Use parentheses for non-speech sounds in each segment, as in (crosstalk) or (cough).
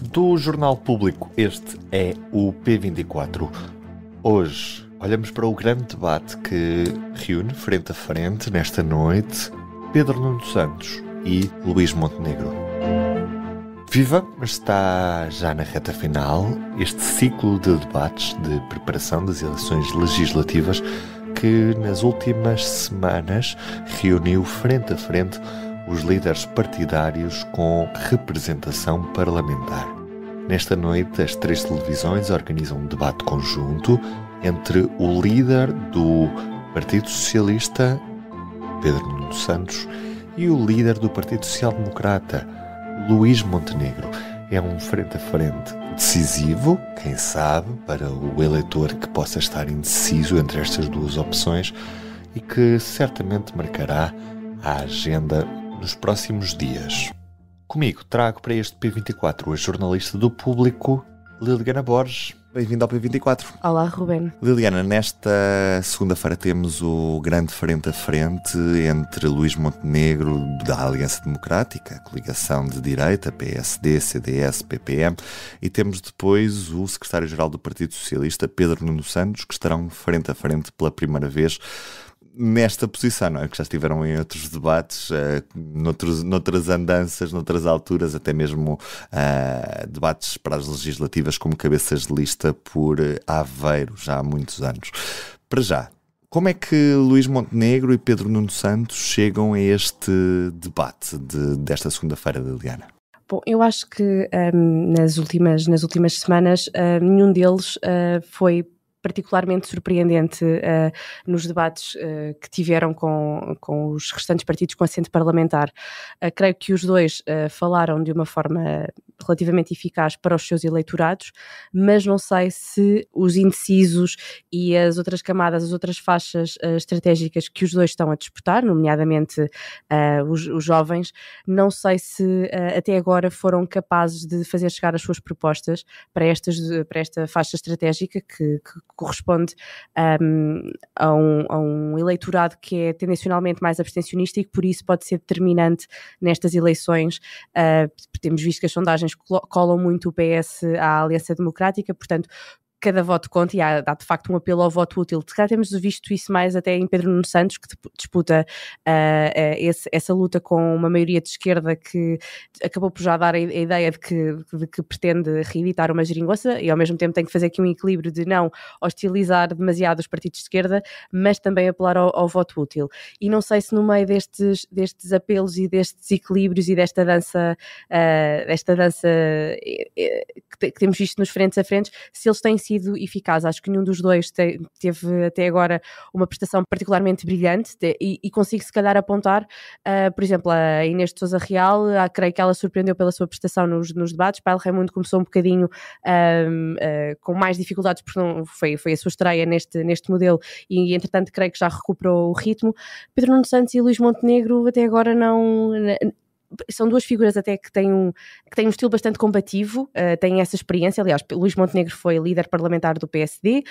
do Jornal Público. Este é o P24. Hoje olhamos para o grande debate que reúne frente a frente nesta noite Pedro Nuno Santos e Luís Montenegro. Viva! Está já na reta final este ciclo de debates de preparação das eleições legislativas que nas últimas semanas reuniu frente a frente os líderes partidários com representação parlamentar. Nesta noite, as três televisões organizam um debate conjunto entre o líder do Partido Socialista, Pedro Nuno Santos, e o líder do Partido Social Democrata, Luís Montenegro. É um frente a frente decisivo, quem sabe, para o eleitor que possa estar indeciso entre estas duas opções e que certamente marcará a agenda nos próximos dias. Comigo trago para este P24 a jornalista do público, Liliana Borges. Bem-vindo ao P24. Olá, Ruben. Liliana, nesta segunda-feira temos o grande frente a frente entre Luís Montenegro, da Aliança Democrática, coligação de direita, PSD, CDS, PPM, e temos depois o secretário-geral do Partido Socialista, Pedro Nuno Santos, que estarão frente a frente pela primeira vez nesta posição, não é? Que já estiveram em outros debates, uh, noutros, noutras andanças, noutras alturas, até mesmo uh, debates para as legislativas como cabeças de lista por Aveiro, já há muitos anos. Para já, como é que Luís Montenegro e Pedro Nuno Santos chegam a este debate de, desta segunda-feira de Liana? Bom, eu acho que um, ehm, nas, últimas, nas últimas semanas uh, nenhum deles uh, foi particularmente surpreendente uh, nos debates uh, que tiveram com, com os restantes partidos com assento parlamentar. Uh, creio que os dois falaram de uma forma relativamente eficaz para os seus eleitorados, mas não sei se os indecisos e as outras camadas, as outras faixas uh, estratégicas que os dois estão a disputar, nomeadamente uh, os, os, jovens, não sei se uh, até agora foram capazes de fazer chegar as suas propostas para, estas, para esta faixa estratégica que, que corresponde um, ehm, a, um, a um eleitorado que é tendencionalmente mais abstencionista e que por isso pode ser determinante nestas eleições. temos visto que as sondagens colam muito o PS à Aliança Democrática, portanto, cada voto conta e há, há, de facto um apelo ao voto útil. Se calhar temos visto isso mais até em Pedro Nuno Santos, que disputa uh, esse, essa luta com uma maioria de esquerda que acabou por já dar a, ideia de que, de que pretende reeditar uma geringonça e ao mesmo tempo tem que fazer aqui um equilíbrio de não hostilizar demasiado os partidos de esquerda, mas também apelar ao, ao voto útil. E não sei se no meio destes, destes apelos e destes equilíbrios e desta dança, uh, desta dança que, que temos visto nos frentes a frentes, se eles têm sido eficaz. Acho que nenhum dos dois te, teve até agora uma prestação particularmente brilhante e, e, consigo, se calhar, apontar, uh, por exemplo, a Inês de Souza Real, uh, creio que ela surpreendeu pela sua prestação nos, nos debates. Paulo Raimundo começou um bocadinho uh, com mais dificuldades, porque não, foi, foi a sua estreia neste, neste modelo e, entretanto, creio que já recuperou o ritmo. Pedro Nuno Santos e Luís Montenegro até agora não são duas figuras até que têm um, que têm um estilo bastante combativo, uh, têm essa experiência. Aliás, Luís Montenegro foi líder parlamentar do PSD,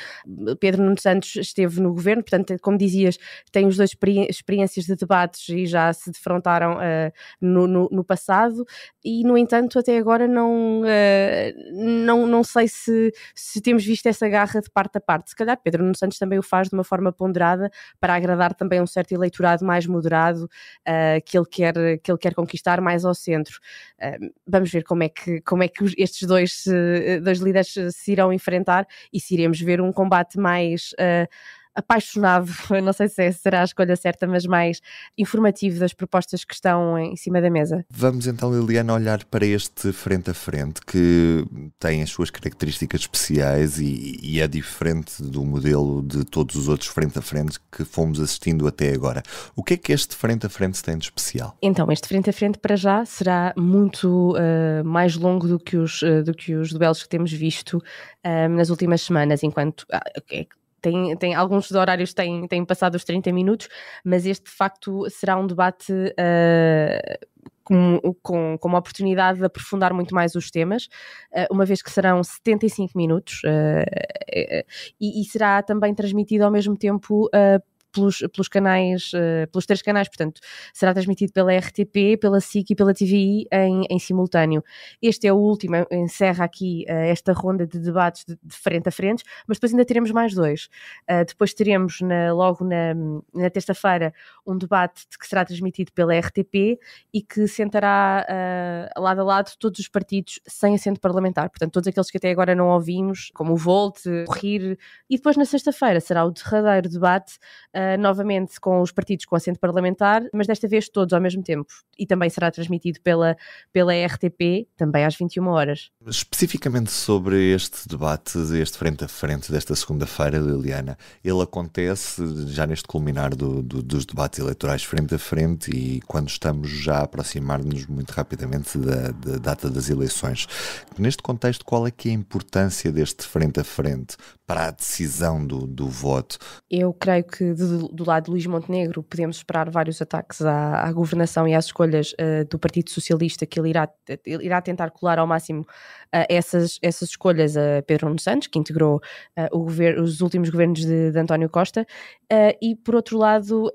Pedro Nuno Santos esteve no governo, portanto, como dizias, têm os dois experi experiências de debates e já se defrontaram uh, no, no, no, passado. E, no entanto, até agora não, uh, não, não sei se, se temos visto essa garra de parte a parte. Se calhar Pedro Nuno Santos também o faz de uma forma ponderada para agradar também um certo eleitorado mais moderado que, ele quer, que ele quer conquistar estar mais ao centro. vamos ver como é que, como é que estes dois, eh, dois líderes eh, se irão enfrentar e se iremos ver um combate mais eh, apaixonado, (laughs) não sei se é, será a escolha certa, mas mais informativo das propostas que estão em cima da mesa. Vamos então, Liliana, olhar para este frente a frente que tem as suas características especiais e, e é diferente do modelo de todos os outros frente a frente que fomos assistindo até agora. O que é que este frente a frente tem de especial? Então, este frente a frente para já será muito uh, mais longo do que os, uh, do que os duelos que temos visto eh, nas últimas semanas, enquanto ah, é tem, tem, alguns horários têm, têm passado os 30 minutos, mas este de facto será um debate uh, com, com, com, uma oportunidade de aprofundar muito mais os temas, uh, uma vez que serão 75 minutos uh, e, e, será também transmitido ao mesmo tempo pelos, pelos canais, eh, pelos três canais, portanto, será transmitido pela RTP, pela SIC e pela TVI em, em simultâneo. Este é o último, encerra aqui eh, esta ronda de debates de, de, frente a frente, mas depois ainda teremos mais dois. Eh, depois teremos na, logo na, na terça-feira um debate que será transmitido pela RTP e que sentará uh, lado a lado todos os partidos sem assento parlamentar, portanto, todos aqueles que até agora não ouvimos, como o Volt, o Rir, e depois na sexta-feira será o derradeiro debate. Uh, eh, novamente com os partidos com assento parlamentar, mas desta vez todos ao mesmo tempo. E também será transmitido pela, pela RTP, também às 21 horas. Especificamente sobre este debate, este frente a frente desta segunda-feira, Liliana, ele acontece já neste culminar do, do, dos debates eleitorais frente a frente e quando estamos já a aproximar-nos muito rapidamente da, da data das eleições. Neste contexto, qual é que é a importância deste frente a frente para a decisão do, do voto? Eu creio que de do, lado de Luís Montenegro, podemos esperar vários ataques à, à governação e às escolhas uh, do Partido Socialista, que ele irá, ele irá tentar colar ao máximo uh, essas, essas escolhas a Pedro Nuno Santos, que integrou uh, eh, governo, os últimos governos de, de António Costa, e por outro lado,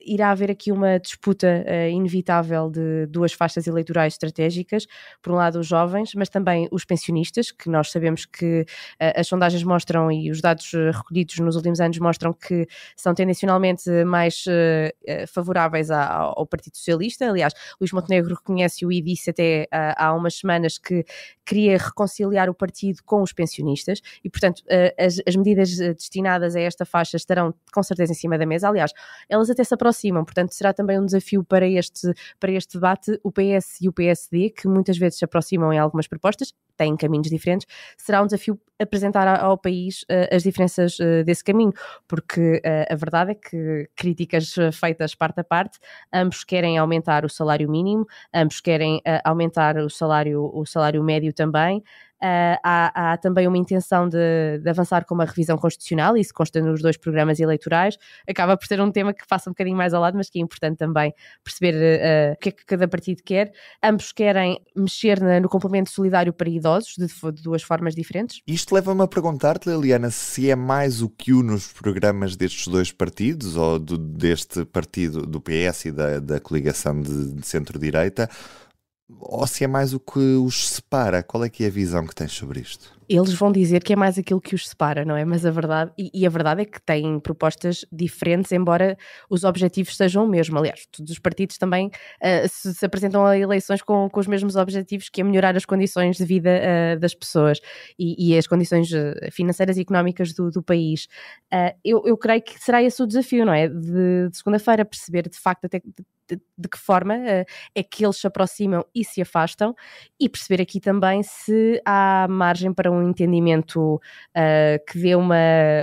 irá haver aqui uma disputa inevitável de duas faixas eleitorais estratégicas: por um lado, os jovens, mas também os pensionistas, que nós sabemos que as sondagens mostram e os dados recolhidos nos últimos anos mostram que são tendencialmente mais uh, favoráveis à, ao Partido Socialista. Aliás, Luís Montenegro reconhece-o e disse até uh, há umas semanas que queria reconciliar o partido com os pensionistas e, portanto, as, as, medidas destinadas a esta faixa estarão com certeza em cima da mesa. Aliás, elas até se aproximam, portanto, será também um desafio para este, para este debate o PS e o PSD, que muitas vezes se aproximam em algumas propostas, têm caminhos diferentes, será um desafio apresentar ao país uh, as diferenças uh, desse caminho, porque uh, a verdade é que críticas feitas parte a parte, ambos querem aumentar o salário mínimo, ambos querem aumentar o salário, o salário médio também, Uh, há, há, também uma intenção de, de, avançar com uma revisão constitucional, isso consta nos dois programas eleitorais. Acaba por ser um tema que passa um bocadinho mais ao lado, mas que é importante também perceber uh, o que é que cada partido quer. Ambos querem mexer na, no complemento solidário para idosos, de, de duas formas diferentes. Isto leva-me a perguntar-te, Liliana, se é mais o que o nos programas destes dois partidos, ou do, deste partido do PS e da, da coligação de, de centro-direita, ou se é mais o que os separa? Qual é que é a visão que tens sobre isto? Eles vão dizer que é mais aquilo que os separa, não é? Mas a verdade, e, e a verdade é que têm propostas diferentes, embora os objetivos sejam o mesmo. Aliás, todos os partidos também uh, se, se, apresentam a eleições com, com, os mesmos objetivos, que é melhorar as condições de vida uh, das pessoas e, e, as condições ah, financeiras e económicas do, do país. Uh, eu, eu creio que será esse o desafio, não é? De, de segunda-feira perceber de facto até de, que forma uh, é que eles se aproximam e se afastam e perceber aqui também se há margem para um entendimento uh, que dê uma,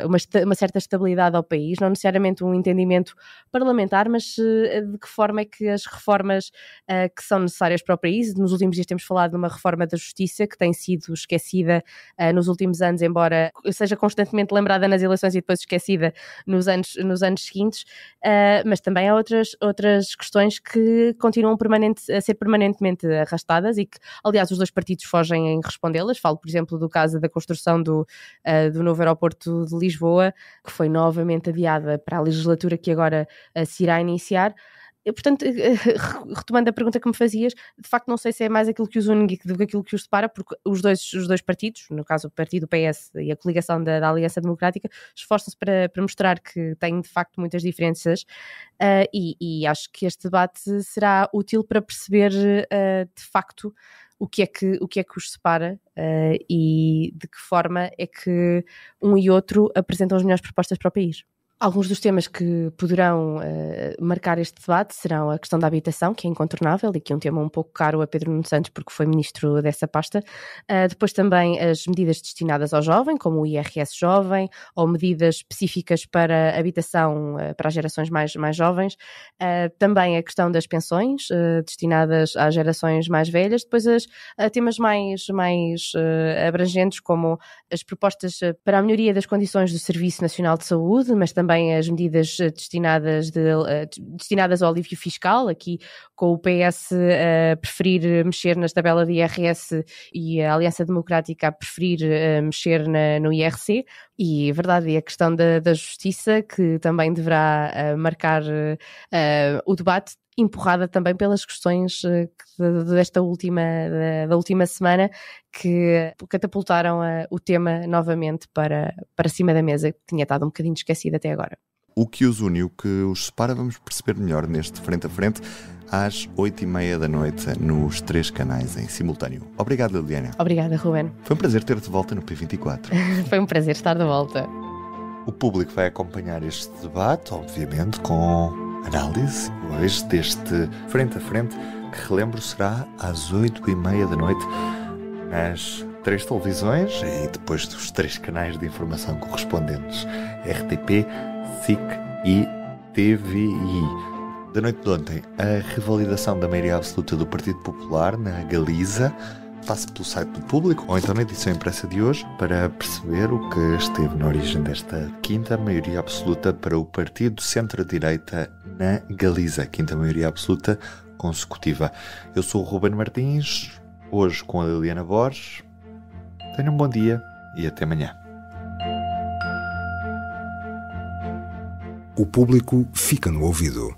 uma, uma, certa estabilidade ao país, não necessariamente um entendimento parlamentar, mas eh, de que forma é que as reformas que são necessárias para o país, nos últimos dias temos falado de uma reforma da justiça que tem sido esquecida nos últimos anos, embora seja constantemente lembrada nas eleições e depois esquecida nos anos, nos anos seguintes, mas também há outras, outras questões questões que continuam permanente, a ser permanentemente arrastadas e que, aliás, os dois partidos fogem em respondê-las. Falo, por exemplo, do caso da construção do, uh, do novo aeroporto de Lisboa, que foi novamente adiada para a legislatura que agora uh, se irá iniciar. Eu, portanto, eh, eh, retomando a pergunta que me fazias, de facto não sei se é mais aquilo que os une do que aquilo que os separa, porque os dois, os dois partidos, no caso o partido PS e a coligação da, da Aliança Democrática, esforçam-se para, para, mostrar que têm de facto muitas diferenças uh, e, e, acho que este debate será útil para perceber uh, de facto o que é que, o que, é que os separa uh, e de que forma é que um e outro apresentam as melhores propostas para o país. Alguns dos temas que poderão uh, marcar este debate serão a questão da habitação, que é incontornável e que é um tema um pouco caro a Pedro Nuno Santos, porque foi ministro dessa pasta. Uh, depois também as medidas destinadas ao jovem, como o IRS jovem, ou medidas específicas para habitação uh, para as gerações mais, mais jovens. também a questão das pensões destinadas às gerações mais velhas. Depois as, temas mais, mais abrangentes, como as propostas para a melhoria das condições do Serviço Nacional de Saúde, mas também também as medidas eh, destinadas, de, eh, destinadas ao alívio fiscal, aqui com o PS a eh, preferir mexer nas tabelas de IRS e a Aliança Democrática a preferir mexer na, no IRC. E é verdade, e a questão da, da justiça, que também deverá uh, marcar uh, o debate, empurrada também pelas questões uh, desta última, da, da, última semana, que catapultaram o tema novamente para, para cima da mesa, que tinha estado um bocadinho esquecido até agora. O que os une, o que os separa, vamos perceber melhor neste Frente a Frente às 8 e meia da noite nos três canais em simultâneo. Obrigado, Liliana. Obrigada, Ruben. Foi um prazer ter-te de volta no P24. (laughs) Foi um prazer estar de volta. O público vai acompanhar este debate, obviamente, com análise hoje deste Frente a Frente, que relembro será às 8 e meia da noite nas três televisões e depois dos três canais de informação correspondentes: RTP, SIC e TVI. Da noite de ontem, a revalidação da maioria absoluta do Partido Popular na Galiza passe pelo site do público ou então na edição impressa de hoje para perceber o que esteve na origem desta quinta maioria absoluta para o Partido Centro-Direita na Galiza, quinta maioria absoluta consecutiva. Eu sou o Ruben Martins, hoje com a Liliana Borges, Tenham um bom dia e até amanhã. O público fica no ouvido.